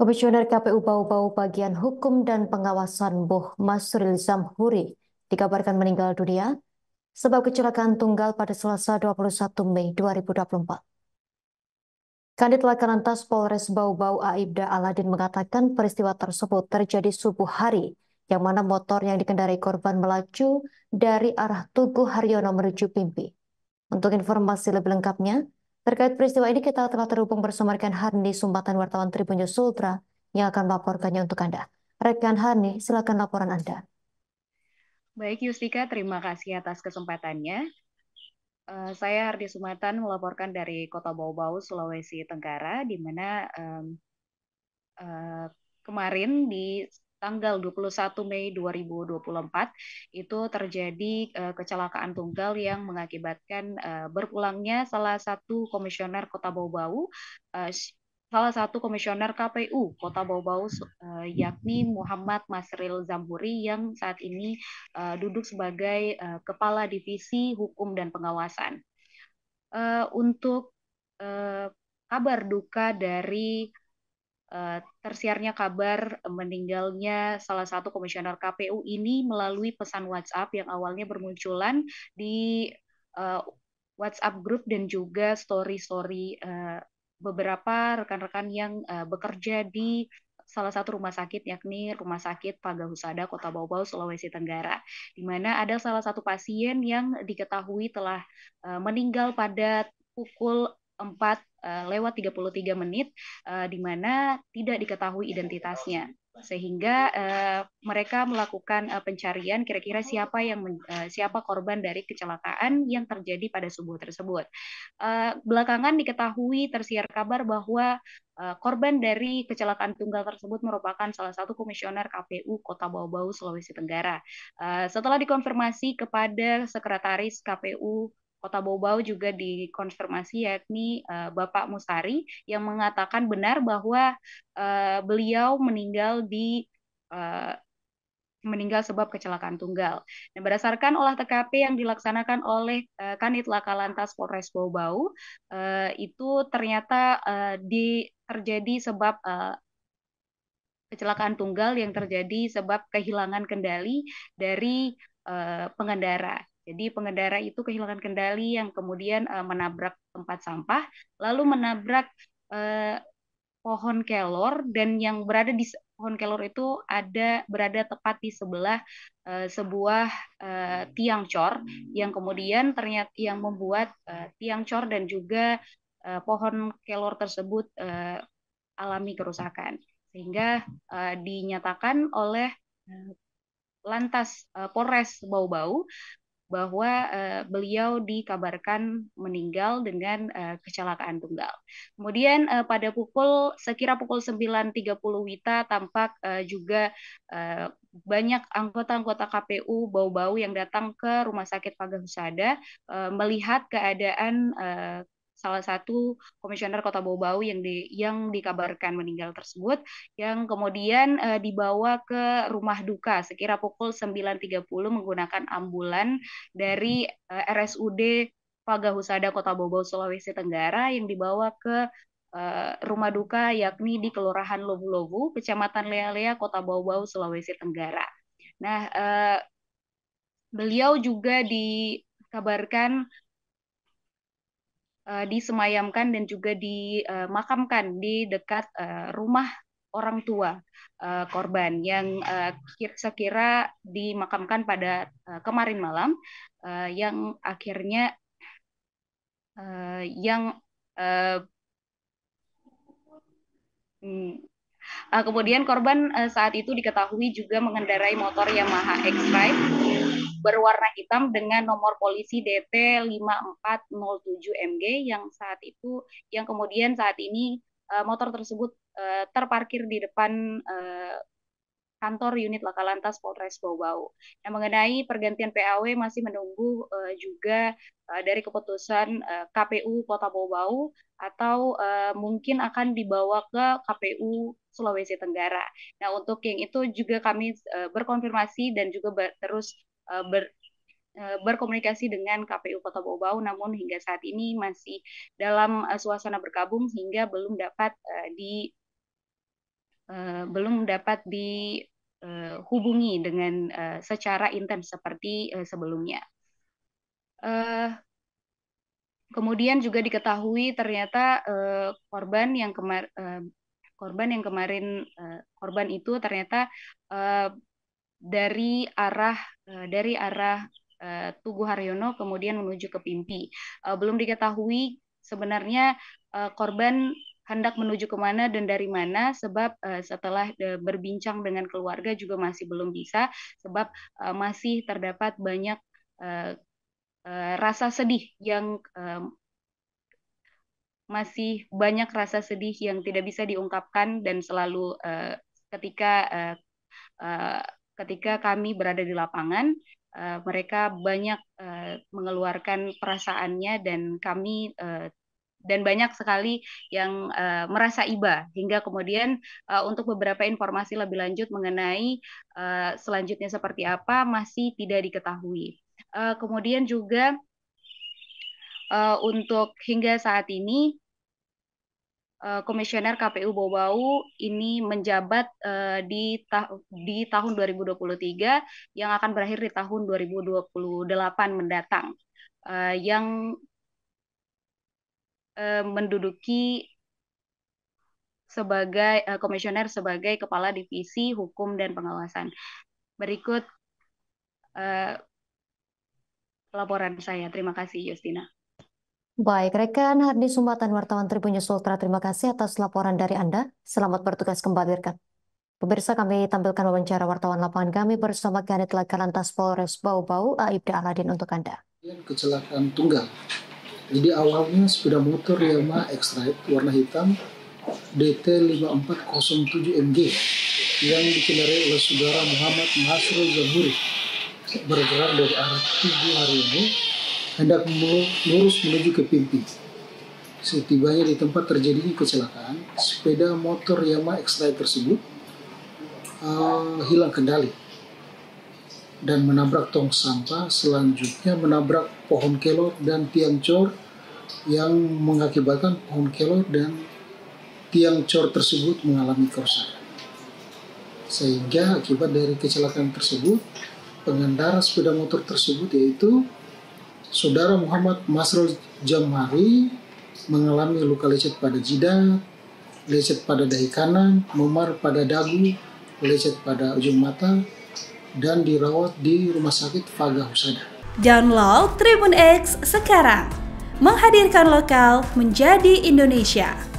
Komisioner KPU Bau-Bau Bagian Hukum dan Pengawasan Boh Masril Zamhuri dikabarkan meninggal dunia sebab kecelakaan tunggal pada Selasa 21 Mei 2024. Kanit Tas Polres Bau-Bau Aibda Aladin mengatakan peristiwa tersebut terjadi subuh hari yang mana motor yang dikendarai korban melaju dari arah Tugu Haryono menuju Pimpi. Untuk informasi lebih lengkapnya, Terkait peristiwa ini, kita telah terhubung bersama rekan Harni Sumbatan wartawan Tribun News Ultra yang akan melaporkannya untuk Anda. Rekan Harni, silakan laporan Anda. Baik Yustika, terima kasih atas kesempatannya. Eh, saya Hardi Sumatan melaporkan dari Kota Bau-Bau, Sulawesi Tenggara, di mana um, uh, kemarin di tanggal 21 Mei 2024 itu terjadi uh, kecelakaan tunggal yang mengakibatkan uh, berpulangnya salah satu komisioner Kota Bau-Bau eh, salah satu komisioner KPU Kota Bau-Bau uh, yakni Muhammad Masril Zamburi yang saat ini uh, duduk sebagai uh, kepala divisi hukum dan pengawasan. Uh, untuk uh, kabar duka dari Eh, tersiarnya kabar meninggalnya salah satu komisioner KPU ini melalui pesan WhatsApp yang awalnya bermunculan di uh, WhatsApp grup dan juga story-story uh, beberapa rekan-rekan yang uh, bekerja di salah satu rumah sakit yakni Rumah Sakit Pagahusada Kota bau Sulawesi Tenggara di mana ada salah satu pasien yang diketahui telah uh, meninggal pada pukul 4 uh, lewat 33 menit uh, di mana tidak diketahui identitasnya sehingga uh, mereka melakukan uh, pencarian kira-kira siapa yang uh, siapa korban dari kecelakaan yang terjadi pada subuh tersebut. Uh, belakangan diketahui tersiar kabar bahwa uh, korban dari kecelakaan tunggal tersebut merupakan salah satu komisioner KPU Kota Bau-Bau Sulawesi Tenggara. Uh, setelah dikonfirmasi kepada sekretaris KPU Kota Bobau juga dikonfirmasi yakni uh, Bapak Musari yang mengatakan benar bahwa uh, beliau meninggal di uh, meninggal sebab kecelakaan tunggal. Dan nah, berdasarkan olah TKP yang dilaksanakan oleh uh, Kanit Laka Lantas Polres bau uh, itu ternyata uh, di, terjadi sebab uh, kecelakaan tunggal yang terjadi sebab kehilangan kendali dari uh, pengendara. Jadi pengendara itu kehilangan kendali yang kemudian uh, menabrak tempat sampah, lalu menabrak uh, pohon kelor dan yang berada di pohon kelor itu ada berada tepat di sebelah uh, sebuah uh, tiang cor yang kemudian ternyata yang membuat uh, tiang cor dan juga uh, pohon kelor tersebut uh, alami kerusakan sehingga uh, dinyatakan oleh uh, lantas uh, Polres Bau-Bau bahwa uh, beliau dikabarkan meninggal dengan uh, kecelakaan tunggal. Kemudian uh, pada pukul sekira pukul 9.30 Wita tampak uh, juga uh, banyak anggota-anggota KPU bau-bau yang datang ke Rumah Sakit Pagah Husada uh, melihat keadaan uh, salah satu komisioner Kota Bau-Bau yang di, yang dikabarkan meninggal tersebut yang kemudian uh, dibawa ke rumah duka sekira pukul 9.30 menggunakan ambulan dari uh, eh, RSUD Pagahusada Kota Bau-Bau Sulawesi Tenggara yang dibawa ke Uh, rumah duka yakni di Kelurahan Lobu-Lobu, Kecamatan Lea Lea Kota Bau-Bau, Sulawesi Tenggara. Nah, uh, beliau juga dikabarkan uh, disemayamkan dan juga dimakamkan di dekat uh, rumah orang tua uh, korban yang uh, sekira dimakamkan pada uh, kemarin malam uh, yang akhirnya uh, yang uh, hmm, kemudian korban saat itu diketahui juga mengendarai motor Yamaha X-Drive berwarna hitam dengan nomor polisi DT 5407 MG yang saat itu yang kemudian saat ini uh, motor tersebut uh, terparkir di depan uh, kantor unit laka lantas Polres Bau-Bau. yang nah, mengenai pergantian PAW masih menunggu uh, juga dari keputusan uh, KPU Kota Bau-Bau atau uh, mungkin akan dibawa ke KPU Sulawesi Tenggara. Nah, untuk yang itu juga kami uh, berkonfirmasi dan juga ber terus Eh, ber, eh, berkomunikasi dengan KPU Kota Bau namun hingga saat ini masih dalam eh, suasana berkabung hingga belum dapat di belum dapat dihubungi dengan secara intens seperti sebelumnya. kemudian juga diketahui ternyata korban yang kemar korban yang kemarin korban itu ternyata dari arah eh, dari arah eh, Tugu Haryono kemudian menuju ke Pimpi. Eh, belum diketahui sebenarnya korban hendak menuju ke mana dan dari mana sebab uh, setelah uh, berbincang dengan keluarga juga masih belum bisa sebab uh, masih terdapat banyak uh, uh, rasa sedih yang uh, masih banyak rasa sedih yang tidak bisa diungkapkan dan selalu uh, ketika uh, uh, ketika kami berada di lapangan, uh, mereka banyak uh, mengeluarkan perasaannya dan kami uh, dan banyak sekali yang uh, merasa iba hingga kemudian uh, untuk beberapa informasi lebih lanjut mengenai uh, selanjutnya seperti apa masih tidak diketahui. Uh, kemudian juga uh, untuk hingga saat ini Eh, komisioner KPU bau ini menjabat uh, di ta di tahun 2023 yang akan berakhir di tahun 2028 mendatang uh, yang uh, menduduki sebagai uh, komisioner sebagai kepala divisi hukum dan pengawasan. Berikut uh, laporan saya. Terima kasih Justina. Baik, rekan Hardi Sumbatan, wartawan Tribun Sultra terima kasih atas laporan dari Anda. Selamat bertugas kembali, rekan. Pemirsa, kami tampilkan wawancara wartawan lapangan kami bersama Kanit Lakalantas Polres Bau-Bau, Aibda Aladin untuk Anda. Iya, kecelakaan tunggal. Jadi awalnya sepeda motor Yamaha x warna hitam DT5407MG yang dikendarai oleh saudara Muhammad Nasrul Zaburi bergerak dari arah hari ini hendak lurus menuju ke Pimpi. Setibanya di tempat terjadi kecelakaan, sepeda motor Yamaha X-Ride tersebut uh, hilang kendali dan menabrak tong sampah, selanjutnya menabrak pohon kelor dan tiang cor yang mengakibatkan pohon kelor dan tiang cor tersebut mengalami kerusakan. Sehingga akibat dari kecelakaan tersebut, pengendara sepeda motor tersebut yaitu Saudara Muhammad Masrul Jamhari mengalami luka lecet pada jidat, lecet pada dahi kanan, memar pada dagu, lecet pada ujung mata, dan dirawat di Rumah Sakit Faga Husada. Download Tribun X sekarang, menghadirkan lokal menjadi Indonesia.